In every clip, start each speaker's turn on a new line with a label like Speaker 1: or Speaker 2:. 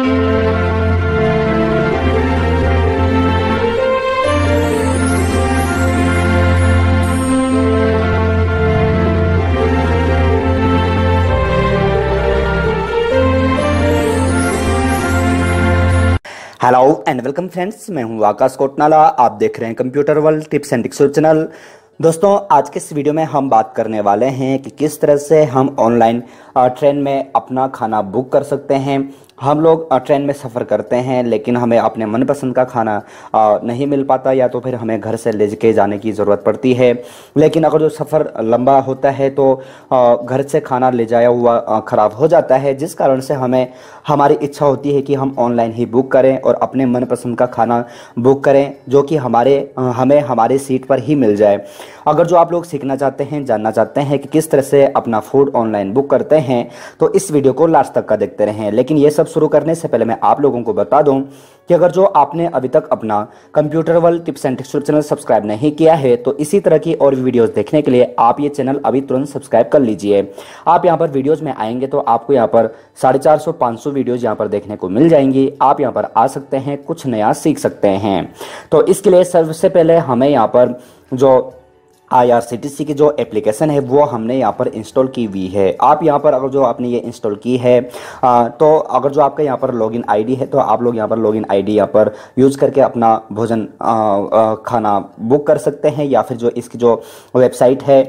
Speaker 1: hello and welcome friends मैं हूं आकाश कोटनाला आप देख रहे हैं computer world tips and tricks channel दोस्तों आज के इस वीडियो में हम बात करने वाले हैं कि किस तरह से हम ऑनलाइन ट्रेन में अपना खाना बुक कर सकते हैं हम लोग ट्रेन में सफ़र करते हैं लेकिन हमें अपने मनपसंद का खाना नहीं मिल पाता या तो फिर हमें घर से ले के जाने की ज़रूरत पड़ती है लेकिन अगर जो सफ़र लंबा होता है तो घर से खाना ले जाया हुआ ख़राब हो जाता है जिस कारण से हमें हमारी इच्छा होती है कि हम ऑनलाइन ही बुक करें और अपने मनपसंद का खाना बुक करें जो कि हमारे हमें हमारे सीट पर ही मिल जाए अगर जो आप लोग सीखना चाहते हैं जानना चाहते हैं कि किस तरह से अपना फूड ऑनलाइन बुक करते हैं तो इस वीडियो को लास्ट तक का देखते रहें लेकिन ये सब शुरू करने से पहले मैं आप लोगों को बता दूँ कि अगर जो आपने अभी तक अपना computer world tips and tricks channel subscribe नहीं किया है तो इसी तरह की और वीडियोस देखने के लिए आप ये चैनल अभी तुरंत सब्सक्राइब कर लीजिए आप यहाँ पर वीडियोस में आएंगे तो आपको यहाँ पर साढ़े चार सौ पाँच सौ वीडियोज यहाँ पर देखने को मिल जाएंगी आप यहाँ पर आ सकते हैं कुछ नया सीख सकते हैं तो इसके लिए सबसे पहले हमें यहाँ पर जो आईआरसीटीसी की जो एप्लीकेशन है वो हमने यहाँ पर इंस्टॉल की हुई है आप यहाँ पर अगर जो आपने ये इंस्टॉल की है आ, तो अगर जो आपका यहाँ पर लॉगिन आईडी है तो आप लोग यहाँ पर लॉगिन आईडी यहाँ पर यूज़ करके अपना भोजन आ, आ, खाना बुक कर सकते हैं या फिर जो इसकी जो वेबसाइट है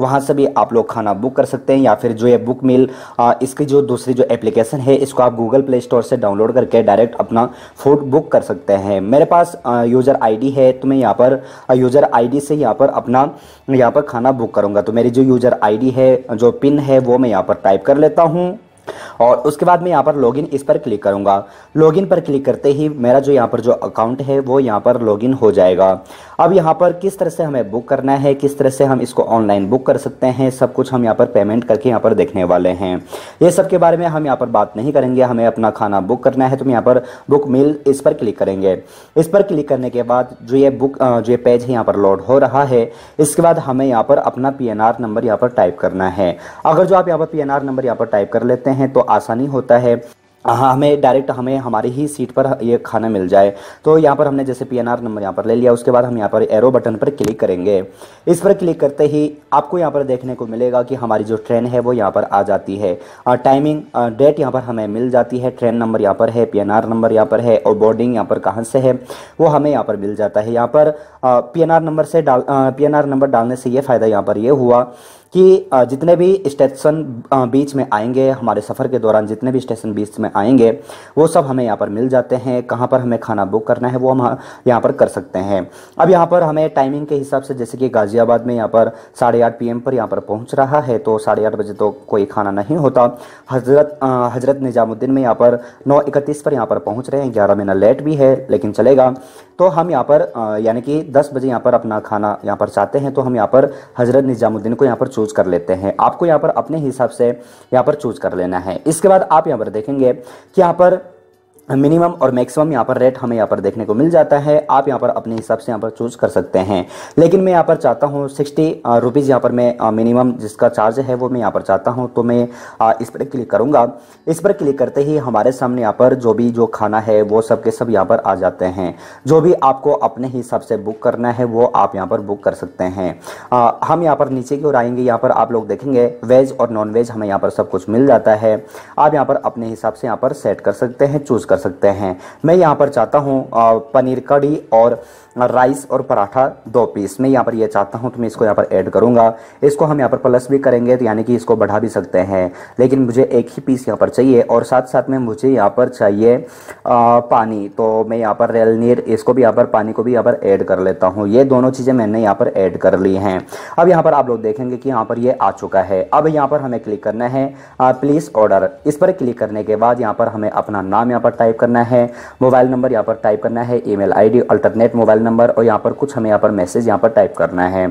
Speaker 1: वहाँ से भी आप लोग खाना बुक कर सकते हैं या फिर जो ये बुक मिल इसकी जो दूसरी जो एप्लीकेशन है इसको आप गूगल प्ले स्टोर से डाउनलोड करके डायरेक्ट अपना फूड बुक कर सकते हैं मेरे पास यूज़र आईडी है तो मैं यहाँ पर यूज़र आईडी से यहाँ पर अपना यहाँ पर खाना बुक करूँगा तो मेरी जो यूज़र आई है जो पिन है वो मैं यहाँ पर टाइप कर लेता हूँ और उसके बाद मैं यहाँ पर लॉगिन इस पर क्लिक करूँगा लॉगिन पर क्लिक करते ही मेरा जो यहाँ पर जो अकाउंट है वो यहाँ पर लॉगिन हो जाएगा अब यहाँ पर किस तरह से हमें बुक करना है किस तरह से हम इसको ऑनलाइन बुक कर सकते हैं सब कुछ हम यहाँ पर पेमेंट करके यहाँ पर देखने वाले हैं ये सब के बारे में हम यहाँ पर बात नहीं करेंगे हमें अपना खाना बुक करना है तो हम यहाँ पर बुक मिल इस पर क्लिक करेंगे इस पर क्लिक करने के बाद जो ये बुक जो ये पेज है यहाँ पर लोड हो रहा है इसके बाद हमें यहाँ पर अपना पी नंबर यहाँ पर टाइप करना है अगर जो आप यहाँ पर पी नंबर यहाँ पर टाइप कर लेते हैं हैं तो आसानी होता है हमें डायरेक्ट हमें हमारी ही सीट पर ये खाना मिल जाए तो यहाँ पर हमने जैसे पीएनआर नंबर यहाँ पर ले लिया उसके बाद हम यहाँ पर एरो बटन पर क्लिक करेंगे इस पर क्लिक करते ही आपको यहाँ पर देखने को मिलेगा कि हमारी जो ट्रेन है वो यहाँ पर आ जाती है टाइमिंग डेट यहाँ पर हमें मिल जाती है ट्रेन नंबर यहाँ पर है पी नंबर यहाँ पर है और बोर्डिंग यहाँ पर कहाँ से है वो हमें यहाँ पर मिल जाता है यहाँ पर पी नंबर से डाल पी नंबर डालने से ये फ़ायदा यहाँ पर ये हुआ कि जितने भी स्टेशन बीच में आएंगे हमारे सफ़र के दौरान जितने भी स्टेशन बीच में आएंगे वो सब हमें यहाँ पर मिल जाते हैं कहाँ पर हमें खाना बुक करना है वो हम यहाँ पर कर सकते हैं अब यहाँ पर हमें टाइमिंग के हिसाब से जैसे कि गाज़ियाबाद में यहाँ पर साढ़े आठ पी पर यहाँ पर पहुँच रहा है तो साढ़े आठ बजे तो कोई खाना नहीं होता हजरत हजरत निज़ामुद्दीन में यहाँ पर नौ इकतीस पर यहाँ पर पहुँच रहे हैं ग्यारह महीना लेट भी है लेकिन चलेगा तो हम यहाँ पर यानी कि दस बजे यहाँ पर अपना खाना यहाँ पर चाहते हैं तो हम यहाँ पर हजरत निज़ामुद्दीन को यहाँ पर चूज कर लेते हैं आपको यहाँ पर अपने हिसाब से यहाँ पर चूज कर लेना है इसके बाद आप यहाँ पर देखेंगे कि यहाँ पर मिनिमम और मैक्सिमम यहाँ पर रेट हमें यहाँ पर देखने को मिल जाता है आप यहाँ पर अपने हिसाब से यहाँ पर चूज कर सकते हैं लेकिन मैं यहाँ पर चाहता हूँ सिक्सटी रुपीज़ यहाँ पर मैं मिनिमम जिसका चार्ज है वो मैं यहाँ पर चाहता हूँ तो मैं आ, इस पर क्लिक करूँगा इस पर क्लिक करते ही हमारे सामने यहाँ पर जो भी जो खाना है वो सब के सब यहाँ पर आ जाते हैं जो भी आपको अपने हिसाब से बुक करना है वो आप यहाँ पर बुक कर सकते हैं आ, हम यहाँ पर नीचे की ओर आएंगे यहाँ पर आप लोग देखेंगे वेज और नॉन वेज हमें यहाँ पर सब कुछ मिल जाता है आप यहाँ पर अपने हिसाब से यहाँ पर सेट कर सकते हैं चूज़ कर सकते हैं मैं यहाँ पर चाहता हूँ पनीर कड़ी और राइस और पराठा दो पीस मैं यहाँ पर ये यह चाहता हूँ तो मैं इसको यहाँ पर ऐड करूँगा इसको हम यहाँ पर प्लस भी करेंगे तो यानी कि इसको बढ़ा भी सकते हैं लेकिन मुझे एक ही पीस यहाँ पर चाहिए और साथ साथ में मुझे यहाँ पर चाहिए आ, पानी तो मैं यहाँ पर रेलनीर इसको भी यहाँ पर पानी को भी यहाँ पर ऐड कर लेता हूँ ये दोनों चीज़ें मैंने यहाँ पर ऐड कर ली हैं अब यहाँ पर आप लोग देखेंगे कि यहाँ पर ये आ चुका है अब यहाँ पर हमें क्लिक करना है प्लीज़ ऑर्डर इस पर क्लिक करने के बाद यहाँ पर हमें अपना नाम यहाँ पर टाइप करना है मोबाइल नंबर यहाँ पर टाइप करना है email alternate mobile number और यहाँ पर कुछ हमें यहाँ पर मैसेज यहाँ पर टाइप करना है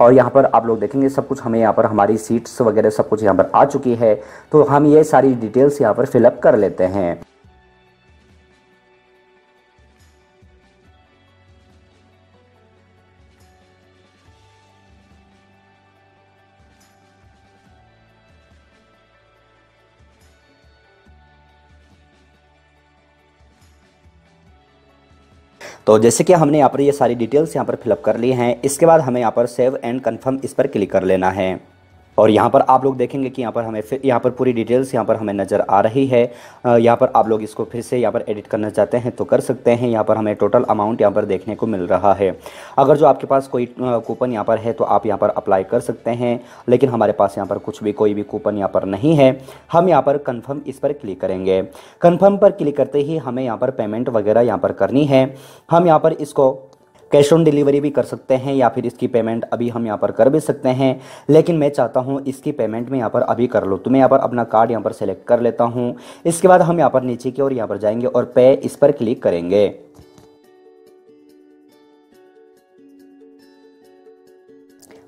Speaker 1: और यहाँ पर आप लोग देखेंगे सब कुछ हमें यहाँ पर हमारी सीट्स वगैरह सब कुछ यहाँ पर आ चुकी है तो हम ये सारी डिटेल्स यहाँ पर फिलअप कर लेते हैं तो जैसे कि हमने यहाँ पर ये सारी डिटेल्स यहाँ पर फिलअप कर ली हैं इसके बाद हमें यहाँ पर सेव एंड कन्फर्म इस पर क्लिक कर लेना है और यहाँ पर आप लोग देखेंगे कि यहाँ पर हमें फिर यहाँ पर पूरी डिटेल्स यहाँ पर हमें नज़र आ रही है यहाँ पर आप लोग इसको फिर से यहाँ पर एडिट करना चाहते हैं तो कर सकते हैं यहाँ पर हमें टोटल अमाउंट यहाँ पर देखने को मिल रहा है अगर जो आपके पास कोई कूपन यहाँ पर है तो आप यहाँ पर अप्लाई कर सकते हैं लेकिन हमारे पास यहाँ पर कुछ भी कोई भी कूपन यहाँ पर नहीं है हम यहाँ पर कन्फर्म इस पर क्लिक करेंगे कन्फर्म पर क्लिक करते ही हमें यहाँ पर पेमेंट वगैरह यहाँ पर करनी है हम यहाँ पर इसको कैश ऑन डिलीवरी भी कर सकते हैं या फिर इसकी पेमेंट अभी हम यहाँ पर कर भी सकते हैं लेकिन मैं चाहता हूँ इसकी पेमेंट मैं यहाँ पर अभी कर लूँ तो मैं यहाँ पर अपना कार्ड यहाँ पर सेलेक्ट कर लेता हूँ इसके बाद हम यहाँ पर नीचे की ओर यहाँ पर जाएंगे और पे इस पर क्लिक करेंगे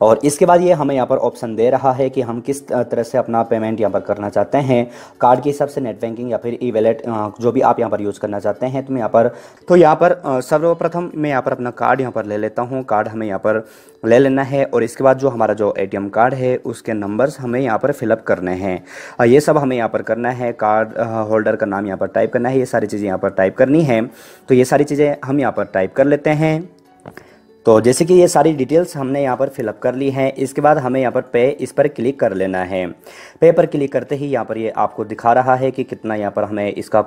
Speaker 1: और इसके बाद ये हमें यहाँ पर ऑप्शन दे रहा है कि हम किस तरह से अपना पेमेंट यहाँ पर करना चाहते हैं कार्ड के हिसाब से नेट बैंकिंग या फिर ई वैलेट जो भी आप यहाँ पर यूज़ करना चाहते हैं तो यहाँ पर तो यहाँ पर सर्वप्रथम मैं यहाँ पर अपना कार्ड यहाँ पर ले लेता हूँ कार्ड हमें यहाँ पर ले लेना है और इसके बाद जो हमारा जो ए कार्ड है उसके नंबर्स हमें यहाँ पर फिलअप करने हैं ये सब हमें यहाँ पर करना है कार्ड होल्डर का नाम यहाँ पर टाइप करना है ये सारी चीज़ें यहाँ पर टाइप करनी है तो ये सारी चीज़ें हम यहाँ पर टाइप कर लेते हैं तो जैसे कि ये सारी डिटेल्स हमने यहाँ पर फिलअप कर ली हैं इसके बाद हमें यहाँ पर पे इस पर क्लिक कर लेना है पे पर क्लिक करते ही यहाँ पर ये आपको दिखा रहा है कि कितना यहाँ पर हमें इसका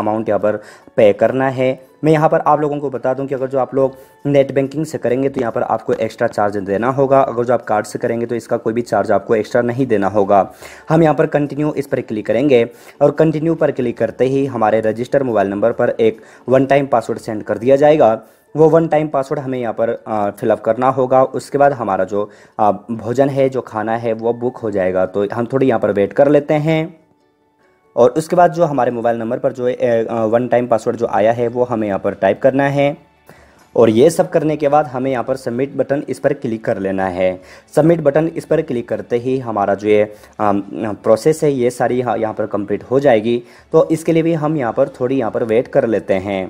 Speaker 1: अमाउंट यहाँ पर पे करना है मैं यहाँ पर आप लोगों को बता दूं कि अगर जो आप लोग नेट बैंकिंग से करेंगे तो यहाँ पर आपको एक्स्ट्रा चार्ज देना होगा अगर जो आप कार्ड से करेंगे तो इसका कोई भी चार्ज आपको एक्स्ट्रा नहीं देना होगा हम यहाँ पर कंटिन्यू इस पर क्लिक करेंगे और कंटिन्यू पर क्लिक करते ही हमारे रजिस्टर मोबाइल नंबर पर एक वन टाइम पासवर्ड सेंड कर दिया जाएगा वो वन टाइम पासवर्ड हमें यहाँ पर फिलअप करना होगा उसके बाद हमारा जो भोजन है जो खाना है वो बुक हो जाएगा तो हम थोड़ी यहाँ पर वेट कर लेते हैं और उसके बाद जो हमारे मोबाइल नंबर पर जो वन टाइम पासवर्ड जो आया है वो हमें यहाँ पर टाइप करना है और ये सब करने के बाद हमें यहाँ पर सबमिट बटन इस पर क्लिक कर लेना है सबमिट बटन इस पर क्लिक करते ही हमारा जो ये प्रोसेस है ये सारी यहाँ पर कंप्लीट हो जाएगी तो इसके लिए भी हम यहाँ पर थोड़ी यहाँ पर वेट कर लेते हैं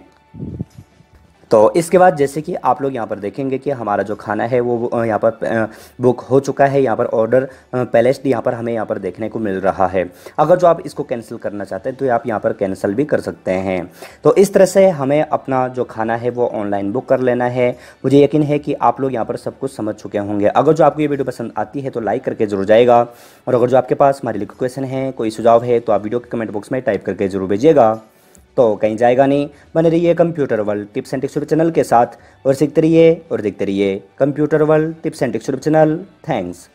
Speaker 1: तो इसके बाद जैसे कि आप लोग यहाँ पर देखेंगे कि हमारा जो खाना है वो यहाँ पर बुक हो चुका है यहाँ पर ऑर्डर प्लेस्ड यहाँ पर हमें यहाँ पर देखने को मिल रहा है अगर जो आप इसको कैंसिल करना चाहते हैं तो आप यहाँ पर कैंसिल भी कर सकते हैं तो इस तरह से हमें अपना जो खाना है वो ऑनलाइन बुक कर लेना है मुझे यकीन है कि आप लोग यहाँ पर सब कुछ समझ चुके होंगे अगर जो आपको ये वीडियो पसंद आती है तो लाइक करके जरूर जाएगा और अगर जो आपके पास हमारे लिए क्वेश्चन है कोई सुझाव है तो आप वीडियो के कमेंट बॉक्स में टाइप करके जरूर भेजिएगा तो कहीं जाएगा नहीं बने रहिए computer world tips and tricks channel के साथ और सीखते रहिए और देखते रहिए computer world tips and tricks channel thanks